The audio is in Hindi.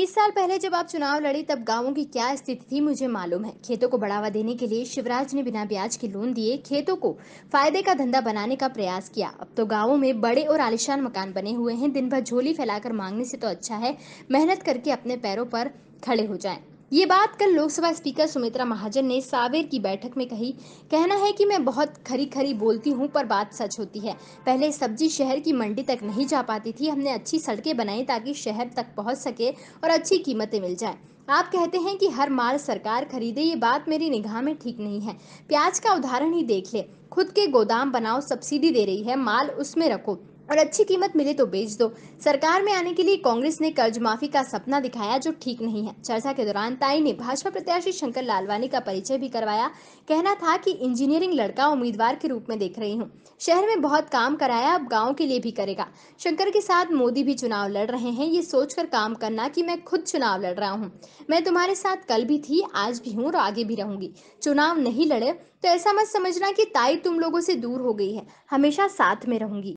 तीस साल पहले जब आप चुनाव लड़े तब गांवों की क्या स्थिति थी मुझे मालूम है खेतों को बढ़ावा देने के लिए शिवराज ने बिना ब्याज के लोन दिए खेतों को फायदे का धंधा बनाने का प्रयास किया अब तो गांवों में बड़े और आलिशान मकान बने हुए हैं दिन भर झोली फैलाकर मांगने से तो अच्छा है मेहनत करके अपने पैरों पर खड़े हो जाएं ये बात कल लोकसभा स्पीकर सुमित्रा महाजन ने सावेर की बैठक में कही कहना है कि मैं बहुत खरी खरी बोलती हूँ पर बात सच होती है पहले सब्जी शहर की मंडी तक नहीं जा पाती थी हमने अच्छी सड़कें बनाई ताकि शहर तक पहुँच सके और अच्छी कीमतें मिल जाए आप कहते हैं कि हर माल सरकार खरीदे ये बात मेरी निगाह में ठीक नहीं है प्याज का उदाहरण ही देख ले खुद के गोदाम बनाओ सब्सिडी दे रही है माल उसमें रखो और अच्छी कीमत मिले तो बेच दो सरकार में आने के लिए कांग्रेस ने कर्ज माफी का सपना दिखाया जो ठीक नहीं है चर्चा के दौरान ताई ने भाजपा प्रत्याशी शंकर लालवानी का परिचय भी करवाया कहना था कि इंजीनियरिंग लड़का उम्मीदवार के रूप में देख रही हूँ शहर में बहुत काम कराया अब गाँव के लिए भी करेगा शंकर के साथ मोदी भी चुनाव लड़ रहे हैं ये सोचकर काम करना की मैं खुद चुनाव लड़ रहा हूँ मैं तुम्हारे साथ कल भी थी आज भी हूँ और आगे भी रहूंगी चुनाव नहीं लड़े तो ऐसा मत समझना की ताई तुम लोगों से दूर हो गई है हमेशा साथ में रहूंगी